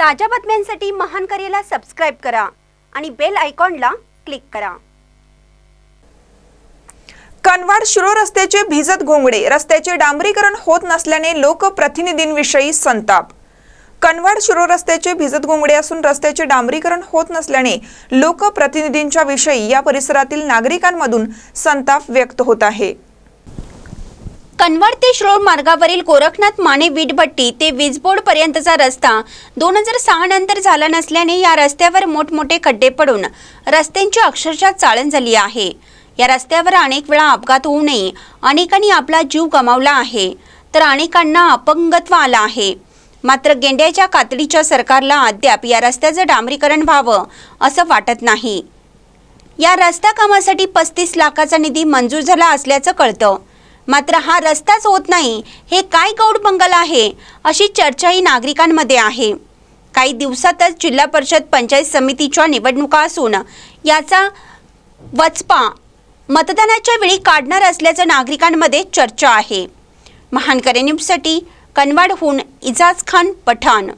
ताज्या बातम्यांसाठी महान करेला सबस्क्राइब करा आणि बेल आयकॉनला क्लिक करा कनवाड शिरो रस्त्याचे भिजत घोंगडे रस्त्याचे डांबरीकरण होत नसल्याने लोक लोकप्रतिनिधींविषयी संताप कनवाड शिरो रस्त्याचे भिजत घोंगडे असून रस्त्याचे डांबरीकरण होत नसल्याने लोकप्रतिनिधींच्या विषयी या परिसरातील नागरिकांमधून संताप व्यक्त होत आहे कनवड ते श्रोळ मार्गावरील गोरखनाथ माने वीटभट्टी ते वीजबोर्ड पर्यंतचा रस्ता दोन हजार सहा नंतर झाला नसल्याने या रस्त्यावर मोठमोठे खड्डे पडून रस्त्यांची अक्षरशः चाळण झाली आहे या रस्त्यावर अनेक वेळा अपघात होऊ नये अनेकांनी आपला जीव गमावला आहे तर अनेकांना अपंगत्व आला आहे मात्र गेंड्याच्या कातडीच्या सरकारला अद्याप या रस्त्याचं डांबरीकरण व्हावं असं वाटत नाही या रस्ता कामासाठी पस्तीस लाखाचा निधी मंजूर झाला असल्याचं कळतं मात्र हा रस्ताच होत नाही हे काय गौड पंगल आहे अशी चर्चाही नागरिकांमध्ये आहे काही दिवसातच जिल्हा परिषद पंचायत समितीच्या निवडणुका असून याचा वचपा मतदानाच्या वेळी काढणार असल्याचं नागरिकांमध्ये चर्चा आहे महानकरे न्यूजसाठी कनवाडहून इजाज खान पठाण